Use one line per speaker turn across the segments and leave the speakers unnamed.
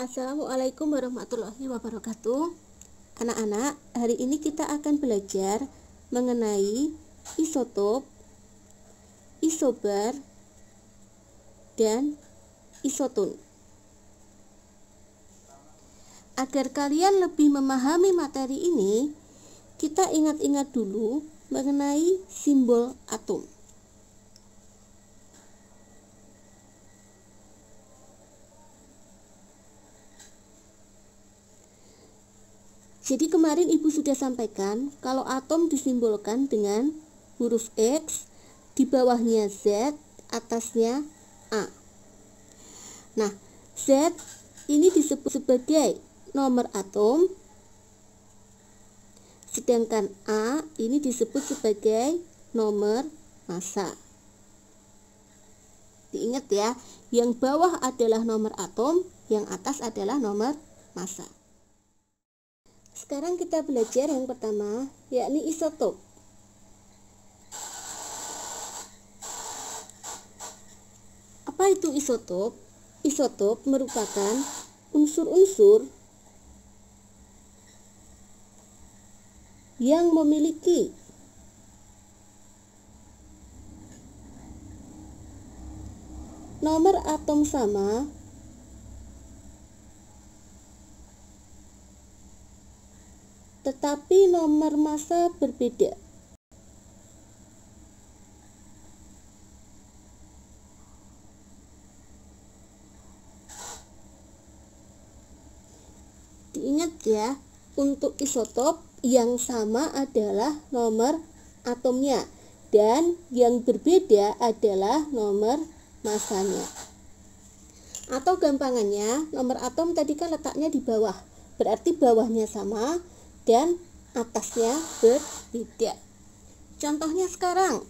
Assalamualaikum warahmatullahi wabarakatuh. Anak-anak, hari ini kita akan belajar mengenai isotop, isobar, dan isotun. Agar kalian lebih memahami materi ini, kita ingat-ingat dulu mengenai simbol atom. Jadi kemarin Ibu sudah sampaikan kalau atom disimbolkan dengan huruf X, di bawahnya Z, atasnya A. Nah, Z ini disebut sebagai nomor atom, sedangkan A ini disebut sebagai nomor massa. Diingat ya, yang bawah adalah nomor atom, yang atas adalah nomor massa. Sekarang kita belajar yang pertama, yakni isotop. Apa itu isotop? Isotop merupakan unsur-unsur yang memiliki nomor atom sama tetapi nomor masa berbeda. Diingat ya, untuk isotop yang sama adalah nomor atomnya dan yang berbeda adalah nomor masanya. Atau gampangannya, nomor atom tadi kan letaknya di bawah, berarti bawahnya sama, dan atasnya berbeda. Contohnya sekarang.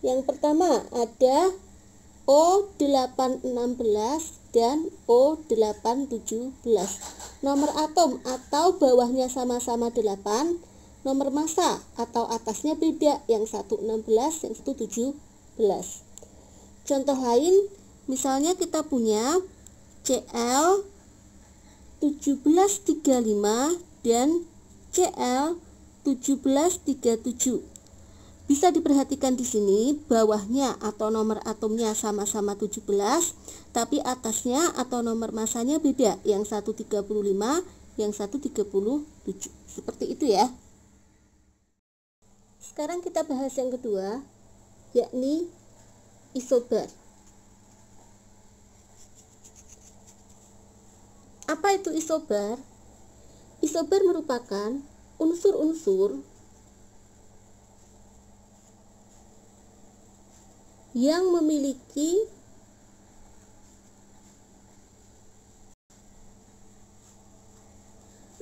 Yang pertama ada O816 dan O817. Nomor atom atau bawahnya sama-sama 8, nomor massa atau atasnya beda, yang 116, yang 117. Contoh lain, misalnya kita punya CL 1735 dan CL 1737. Bisa diperhatikan di sini bawahnya atau nomor atomnya sama-sama 17, tapi atasnya atau nomor masanya beda, yang 135, yang 137. Seperti itu ya. Sekarang kita bahas yang kedua, yakni isobar. Apa itu isobar? Isobar merupakan unsur-unsur yang memiliki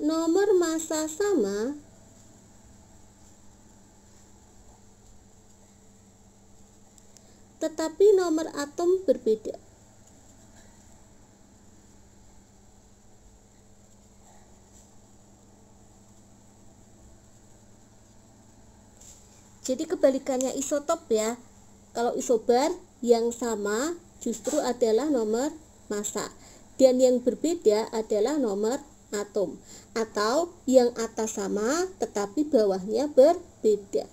nomor massa sama tetapi nomor atom berbeda. Jadi kebalikannya isotop ya. Kalau isobar yang sama justru adalah nomor massa dan yang berbeda adalah nomor atom atau yang atas sama tetapi bawahnya berbeda.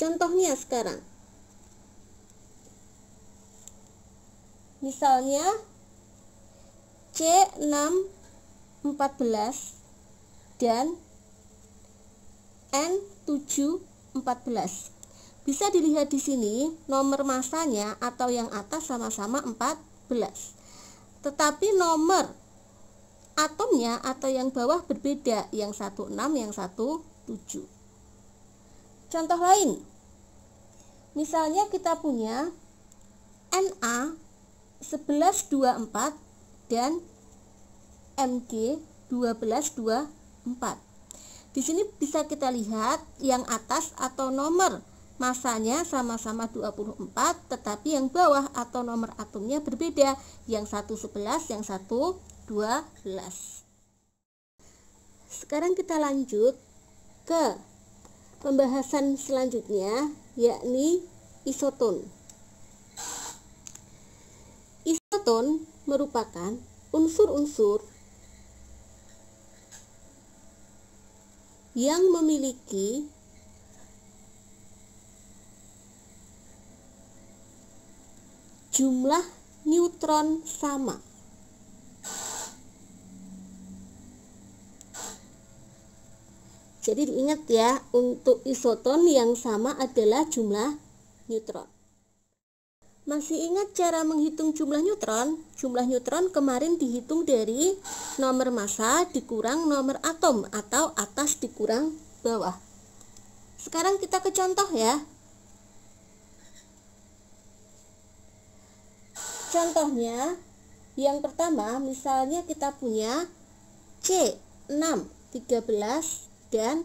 Contohnya sekarang. Misalnya C614 dan N7 14. Bisa dilihat di sini nomor masanya atau yang atas sama-sama 14. Tetapi nomor atomnya atau yang bawah berbeda, yang 16, yang 17. Contoh lain. Misalnya kita punya NA 1124 dan MG 1224. Di sini bisa kita lihat yang atas atau nomor masanya sama-sama 24 tetapi yang bawah atau nomor atomnya berbeda yang satu 11 yang satu 12 sekarang kita lanjut ke pembahasan selanjutnya yakni isoton isoton merupakan unsur-unsur yang memiliki jumlah neutron sama. Jadi ingat ya, untuk isoton yang sama adalah jumlah neutron. Masih ingat cara menghitung jumlah neutron? Jumlah neutron kemarin dihitung dari nomor massa dikurang nomor atom atau atas dikurang bawah. Sekarang kita ke contoh ya. Contohnya, yang pertama misalnya kita punya C 6 13 dan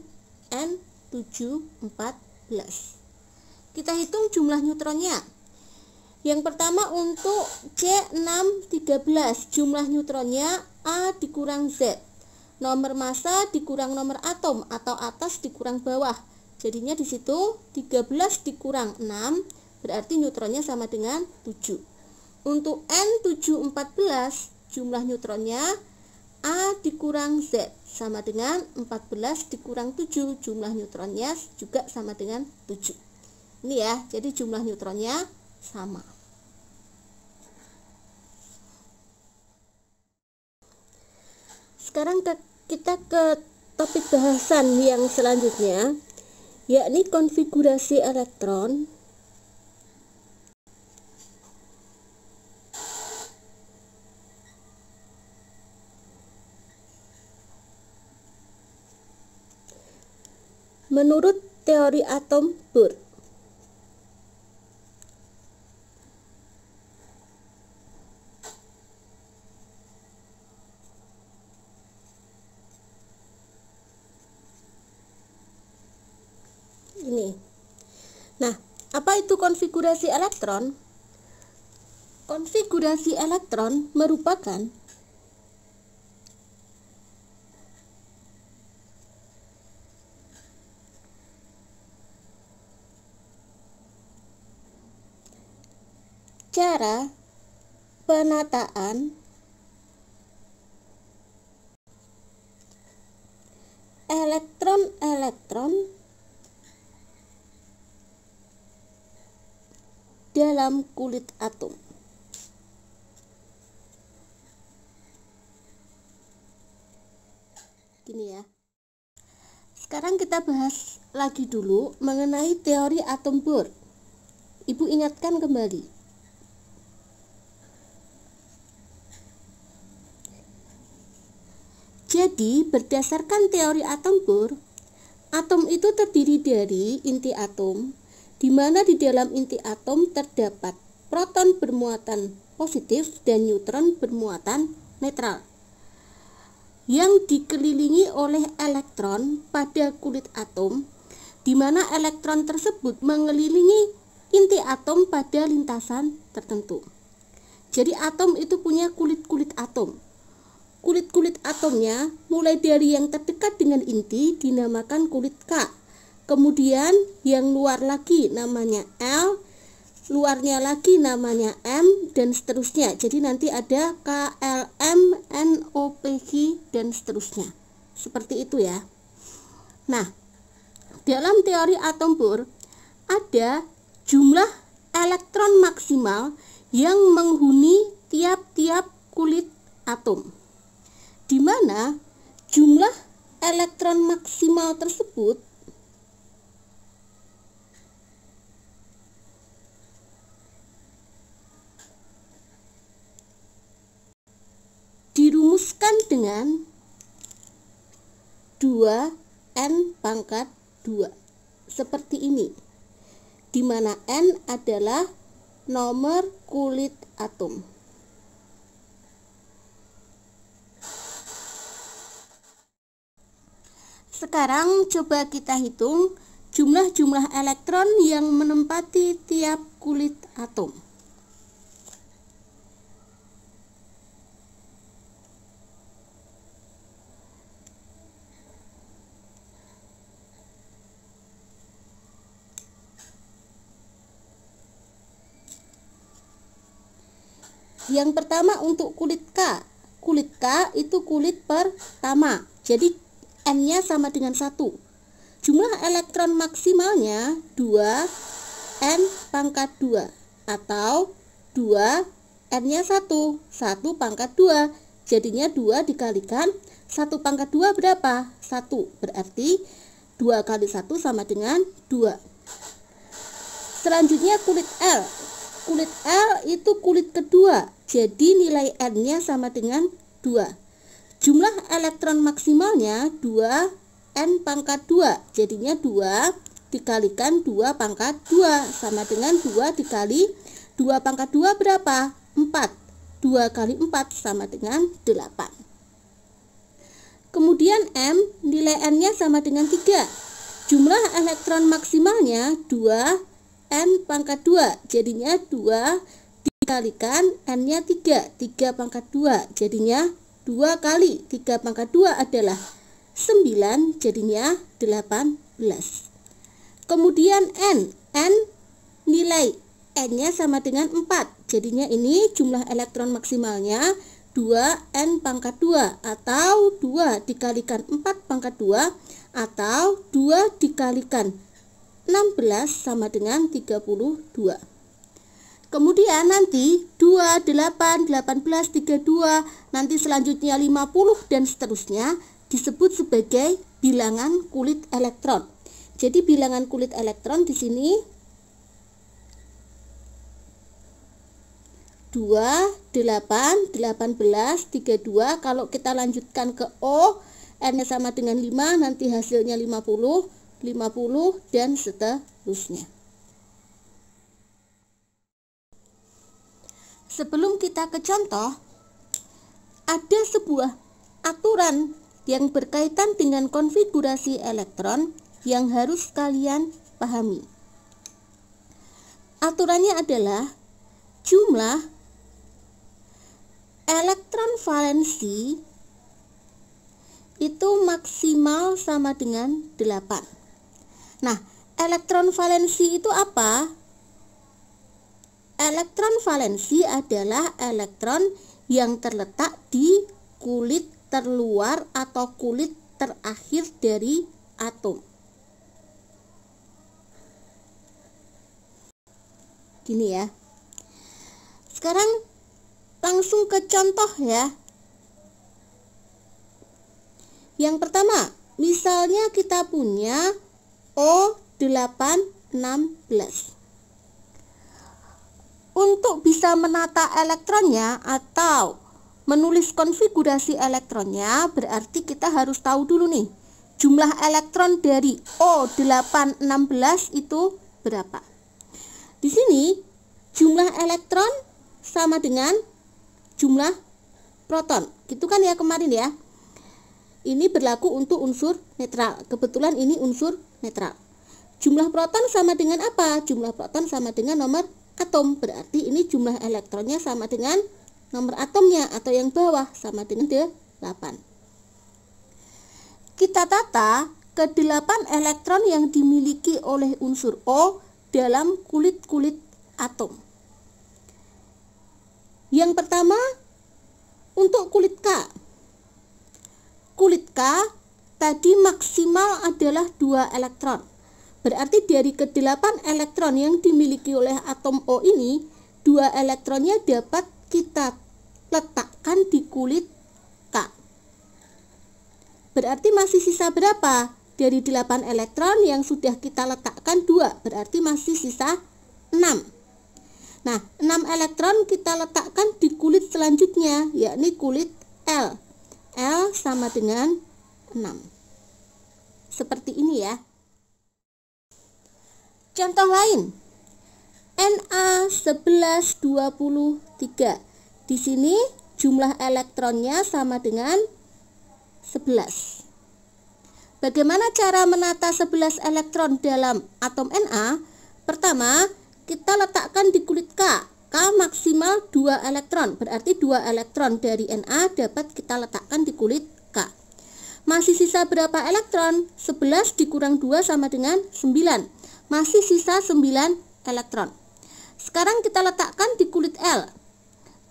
N 7 14. Kita hitung jumlah neutronnya. Yang pertama untuk C613 jumlah neutronnya A dikurang Z Nomor massa dikurang nomor atom atau atas dikurang bawah Jadinya di situ 13 dikurang 6 berarti neutronnya sama dengan 7 Untuk N714 jumlah neutronnya A dikurang Z sama dengan 14 dikurang 7 jumlah neutronnya juga sama dengan 7 Ini ya, jadi jumlah neutronnya sama sekarang ke, kita ke topik bahasan yang selanjutnya yakni konfigurasi elektron menurut teori atom Bohr konfigurasi elektron, konfigurasi elektron merupakan cara penataan elektron-elektron dalam kulit atom. Gini ya. Sekarang kita bahas lagi dulu mengenai teori atom Bohr. Ibu ingatkan kembali. Jadi, berdasarkan teori atom Bohr, atom itu terdiri dari inti atom, di mana di dalam inti atom terdapat proton bermuatan positif dan neutron bermuatan netral yang dikelilingi oleh elektron pada kulit atom di mana elektron tersebut mengelilingi inti atom pada lintasan tertentu. Jadi atom itu punya kulit-kulit atom. Kulit-kulit atomnya mulai dari yang terdekat dengan inti dinamakan kulit K Kemudian yang luar lagi namanya L, luarnya lagi namanya M dan seterusnya. Jadi nanti ada KLM, NOPG dan seterusnya. Seperti itu ya. Nah, dalam teori atom pur ada jumlah elektron maksimal yang menghuni tiap-tiap kulit atom. Di mana jumlah elektron maksimal tersebut dengan 2n pangkat 2 seperti ini di mana n adalah nomor kulit atom Sekarang coba kita hitung jumlah-jumlah elektron yang menempati tiap kulit atom. Yang pertama untuk kulit K. Kulit K itu kulit pertama. Jadi N-nya sama dengan 1. Jumlah elektron maksimalnya 2 N pangkat 2 atau 2 N-nya 1, 1 pangkat 2. Jadinya 2 dikalikan 1 pangkat 2 berapa? 1. Berarti 2 kali 1 sama dengan 2. Selanjutnya kulit L kulit L itu kulit kedua, jadi nilai N-nya sama dengan 2. Jumlah elektron maksimalnya 2 N pangkat 2, jadinya 2 dikalikan 2 pangkat 2 sama dengan 2 dikali 2 pangkat 2 berapa? 4. 2 kali 4 sama dengan 8. Kemudian M, nilai N-nya sama dengan 3. Jumlah elektron maksimalnya 2 N pangkat 2 jadinya 2 dikalikan N-nya 3 3 pangkat 2 jadinya 2 kali 3 pangkat 2 adalah 9 jadinya 18 kemudian N N nilai N-nya sama dengan 4 jadinya ini jumlah elektron maksimalnya 2N pangkat 2 atau 2 dikalikan 4 pangkat 2 atau 2 dikalikan 16 sama dengan 32 kemudian nanti 2, 8, 18, 32 nanti selanjutnya 50 dan seterusnya disebut sebagai bilangan kulit elektron jadi bilangan kulit elektron di sini 2, 8, 18, 32 Kalau kita lanjutkan ke O N sama dengan 5 Nanti hasilnya 50 50 dan seterusnya. Sebelum kita ke contoh, ada sebuah aturan yang berkaitan dengan konfigurasi elektron yang harus kalian pahami. Aturannya adalah jumlah elektron valensi itu maksimal sama dengan 8. Nah, elektron valensi itu apa? Elektron valensi adalah elektron yang terletak di kulit terluar atau kulit terakhir dari atom. Gini ya. Sekarang langsung ke contoh ya. Yang pertama, misalnya kita punya O816. Untuk bisa menata elektronnya atau menulis konfigurasi elektronnya berarti kita harus tahu dulu nih jumlah elektron dari O816 itu berapa. Di sini jumlah elektron sama dengan jumlah proton. Gitu kan ya kemarin ya. Ini berlaku untuk unsur netral. Kebetulan ini unsur netral. Jumlah proton sama dengan apa? Jumlah proton sama dengan nomor atom. Berarti ini jumlah elektronnya sama dengan nomor atomnya atau yang bawah sama dengan 8. Kita tata kedelapan elektron yang dimiliki oleh unsur O dalam kulit-kulit atom. Yang pertama untuk kulit K. Kulit K tadi maksimal adalah dua elektron. Berarti dari kedelapan elektron yang dimiliki oleh atom O ini, dua elektronnya dapat kita letakkan di kulit K. Berarti masih sisa berapa? Dari delapan elektron yang sudah kita letakkan dua? berarti masih sisa enam. Nah, enam elektron kita letakkan di kulit selanjutnya, yakni kulit L. L sama dengan 6 seperti ini ya. Contoh lain. Na 1123. Di sini jumlah elektronnya sama dengan 11. Bagaimana cara menata 11 elektron dalam atom Na? Pertama, kita letakkan di kulit K. K maksimal 2 elektron, berarti 2 elektron dari Na dapat kita letakkan di kulit K. Masih sisa berapa elektron? 11 dikurang 2 sama dengan 9. Masih sisa 9 elektron. Sekarang kita letakkan di kulit L.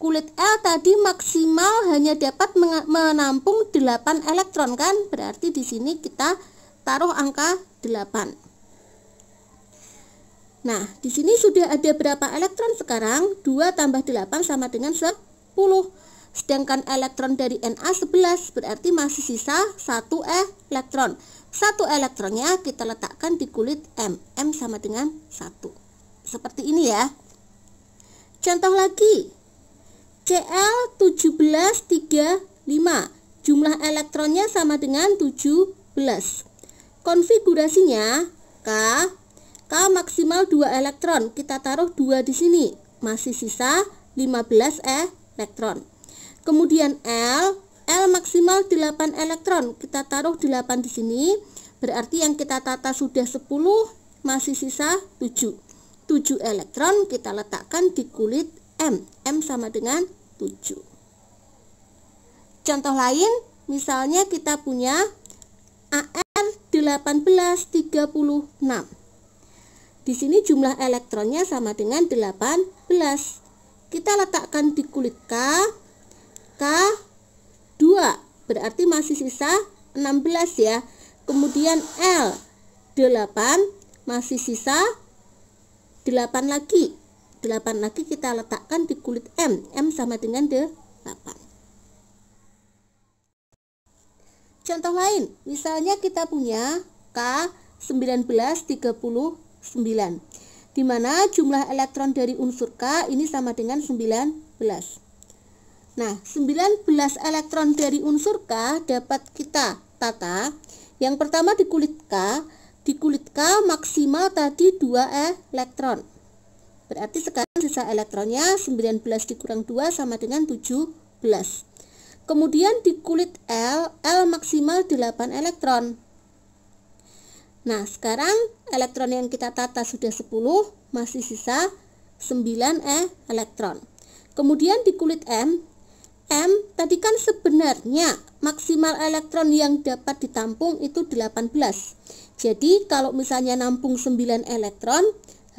Kulit L tadi maksimal hanya dapat menampung 8 elektron kan? Berarti di sini kita taruh angka 8. Nah, di sini sudah ada berapa elektron sekarang? 2 tambah 8 sama dengan 10. Sedangkan elektron dari Na11 berarti masih sisa 1 elektron. Satu elektronnya kita letakkan di kulit M. M sama dengan 1. Seperti ini ya. Contoh lagi. Cl1735. Jumlah elektronnya sama dengan 17. Konfigurasinya K K maksimal 2 elektron. Kita taruh 2 di sini. Masih sisa 15 elektron. Kemudian L, L maksimal 8 elektron. Kita taruh 8 di sini. Berarti yang kita tata sudah 10, masih sisa 7. 7 elektron kita letakkan di kulit M. M sama dengan 7. Contoh lain, misalnya kita punya AR 1836. Di sini jumlah elektronnya sama dengan 18. Kita letakkan di kulit K, K2 berarti masih sisa 16 ya kemudian L8 masih sisa 8 lagi 8 lagi kita letakkan di kulit M M sama dengan 8 Contoh lain, misalnya kita punya K1939 di dimana jumlah elektron dari unsur K ini sama dengan 19. Nah, 19 elektron dari unsur K dapat kita tata. Yang pertama di kulit K, di kulit K maksimal tadi 2 elektron. Berarti sekarang sisa elektronnya 19 dikurang 2 sama dengan 17. Kemudian di kulit L, L maksimal 8 elektron. Nah, sekarang elektron yang kita tata sudah 10, masih sisa 9 E elektron. Kemudian di kulit M, M tadi kan sebenarnya maksimal elektron yang dapat ditampung itu 18. Jadi kalau misalnya nampung 9 elektron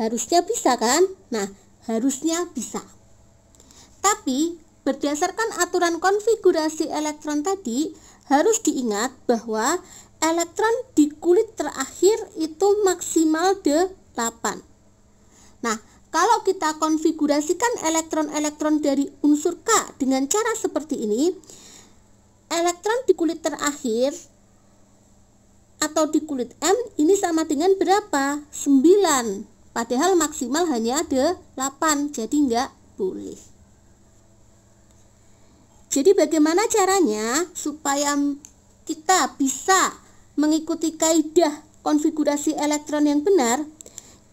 harusnya bisa kan? Nah, harusnya bisa. Tapi berdasarkan aturan konfigurasi elektron tadi harus diingat bahwa elektron di kulit terakhir itu maksimal 8. Nah, kalau kita konfigurasikan elektron-elektron dari unsur K dengan cara seperti ini, elektron di kulit terakhir atau di kulit M ini sama dengan berapa? 9. Padahal maksimal hanya ada 8, jadi nggak boleh. Jadi bagaimana caranya supaya kita bisa mengikuti kaidah konfigurasi elektron yang benar?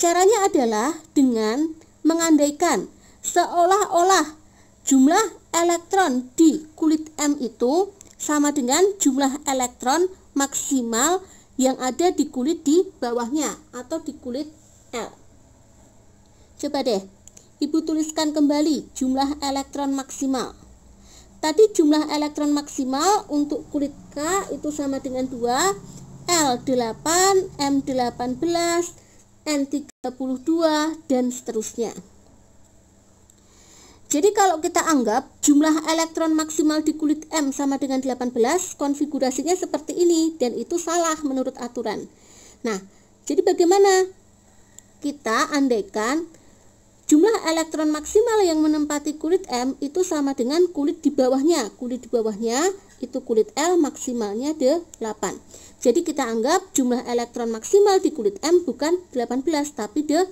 Caranya adalah dengan mengandaikan seolah-olah jumlah elektron di kulit M itu sama dengan jumlah elektron maksimal yang ada di kulit di bawahnya atau di kulit L. Coba deh, Ibu tuliskan kembali jumlah elektron maksimal. Tadi jumlah elektron maksimal untuk kulit K itu sama dengan 2, L8, M18, N32 dan seterusnya. Jadi kalau kita anggap jumlah elektron maksimal di kulit M sama dengan 18, konfigurasinya seperti ini dan itu salah menurut aturan. Nah, jadi bagaimana? Kita andaikan Jumlah elektron maksimal yang menempati kulit M itu sama dengan kulit di bawahnya. Kulit di bawahnya itu kulit L maksimalnya 8. Jadi kita anggap jumlah elektron maksimal di kulit M bukan 18 tapi 8.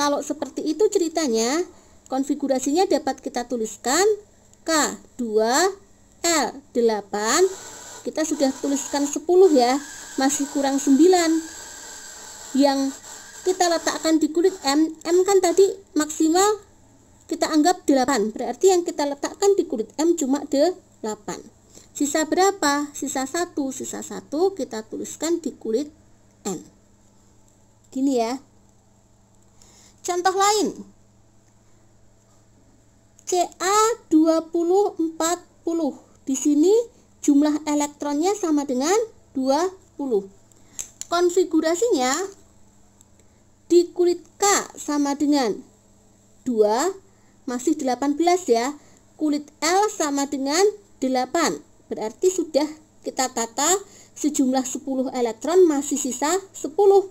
Kalau seperti itu ceritanya, konfigurasinya dapat kita tuliskan K2L8 kita sudah tuliskan 10 ya masih kurang 9 yang kita letakkan di kulit M M kan tadi maksimal kita anggap 8 berarti yang kita letakkan di kulit M cuma 8 sisa berapa? sisa 1 sisa 1 kita tuliskan di kulit n. gini ya contoh lain CA 2040 di sini jumlah elektronnya sama dengan 20 konfigurasinya di kulit K sama dengan 2 masih 18 ya kulit L sama dengan 8 berarti sudah kita tata sejumlah 10 elektron masih sisa 10 10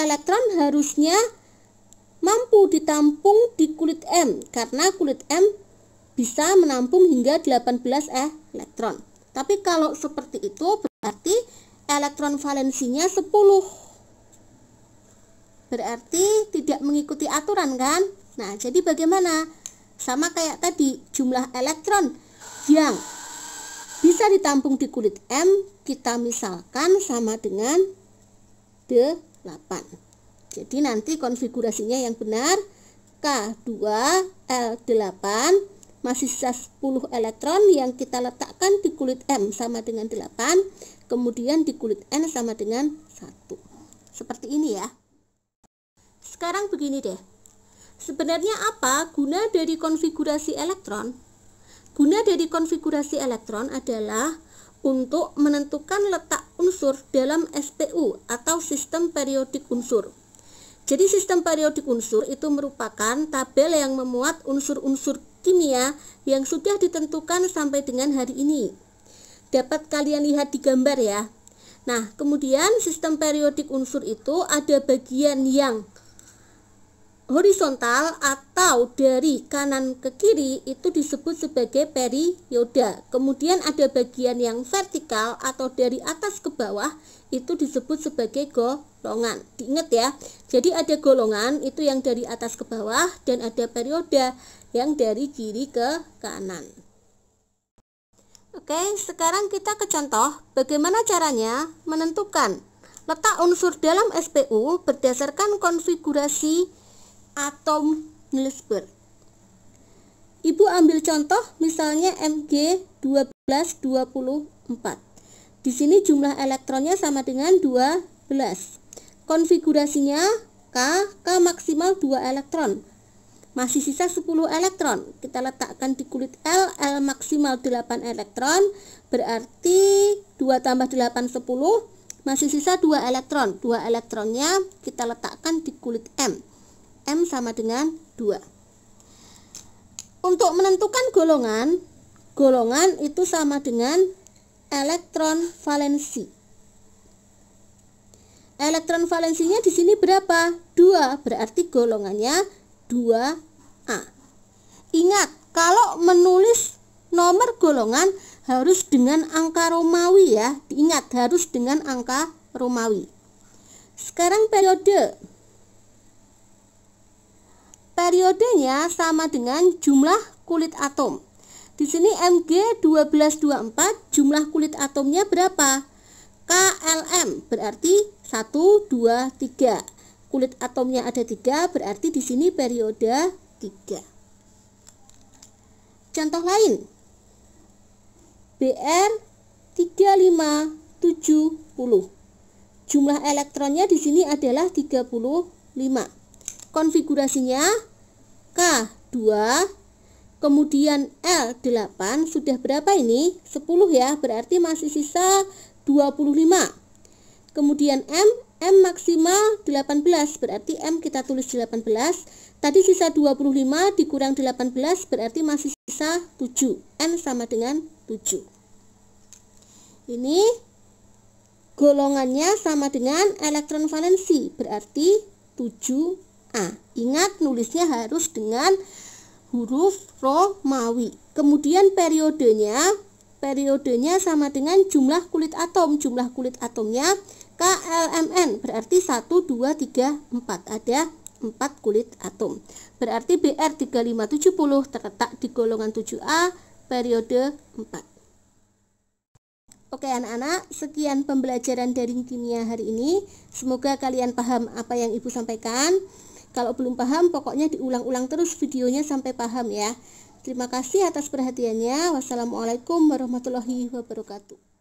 elektron harusnya mampu ditampung di kulit M karena kulit M bisa menampung hingga 18 elektron tapi kalau seperti itu berarti elektron valensinya 10 berarti tidak mengikuti aturan kan nah jadi bagaimana sama kayak tadi jumlah elektron yang bisa ditampung di kulit M kita misalkan sama dengan D8 jadi nanti konfigurasinya yang benar K2L8 masih sisa 10 elektron yang kita letakkan di kulit M sama dengan 8 kemudian di kulit N sama dengan 1 seperti ini ya sekarang begini deh. Sebenarnya apa guna dari konfigurasi elektron? Guna dari konfigurasi elektron adalah untuk menentukan letak unsur dalam SPU atau sistem periodik unsur. Jadi sistem periodik unsur itu merupakan tabel yang memuat unsur-unsur kimia yang sudah ditentukan sampai dengan hari ini. Dapat kalian lihat di gambar ya. Nah, kemudian sistem periodik unsur itu ada bagian yang horizontal atau dari kanan ke kiri itu disebut sebagai perioda. Kemudian ada bagian yang vertikal atau dari atas ke bawah itu disebut sebagai golongan. Diingat ya. Jadi ada golongan itu yang dari atas ke bawah dan ada perioda yang dari kiri ke kanan. Oke, sekarang kita ke contoh bagaimana caranya menentukan letak unsur dalam SPU berdasarkan konfigurasi atom Niels Ibu ambil contoh misalnya Mg 1224. Di sini jumlah elektronnya sama dengan 12. Konfigurasinya K, K maksimal 2 elektron. Masih sisa 10 elektron. Kita letakkan di kulit L, L maksimal 8 elektron. Berarti 2 tambah 8, 10. Masih sisa 2 elektron. 2 elektronnya kita letakkan di kulit M M sama dengan 2 Untuk menentukan golongan Golongan itu sama dengan elektron valensi Elektron valensinya di sini berapa? 2, berarti golongannya 2A Ingat, kalau menulis nomor golongan harus dengan angka Romawi ya Ingat, harus dengan angka Romawi sekarang periode Periodenya sama dengan jumlah kulit atom. Di sini Mg1224 jumlah kulit atomnya berapa? KLM berarti 1, 2, 3 Kulit atomnya ada 3 berarti di sini periode 3 Contoh lain BR 3570 Jumlah elektronnya di sini adalah 35 konfigurasinya K2 kemudian L8 sudah berapa ini? 10 ya, berarti masih sisa 25 kemudian M, M maksimal 18 berarti M kita tulis 18 tadi sisa 25 dikurang 18 berarti masih sisa 7 N sama dengan 7 ini golongannya sama dengan elektron valensi berarti 7 A. Ingat nulisnya harus dengan huruf Romawi. Kemudian periodenya, periodenya sama dengan jumlah kulit atom. Jumlah kulit atomnya KLMN berarti 1 2 3 4. Ada 4 kulit atom. Berarti BR 3570 terletak di golongan 7A periode 4. Oke anak-anak, sekian pembelajaran daring kimia hari ini. Semoga kalian paham apa yang Ibu sampaikan. Kalau belum paham, pokoknya diulang-ulang terus videonya sampai paham ya. Terima kasih atas perhatiannya. Wassalamualaikum warahmatullahi wabarakatuh.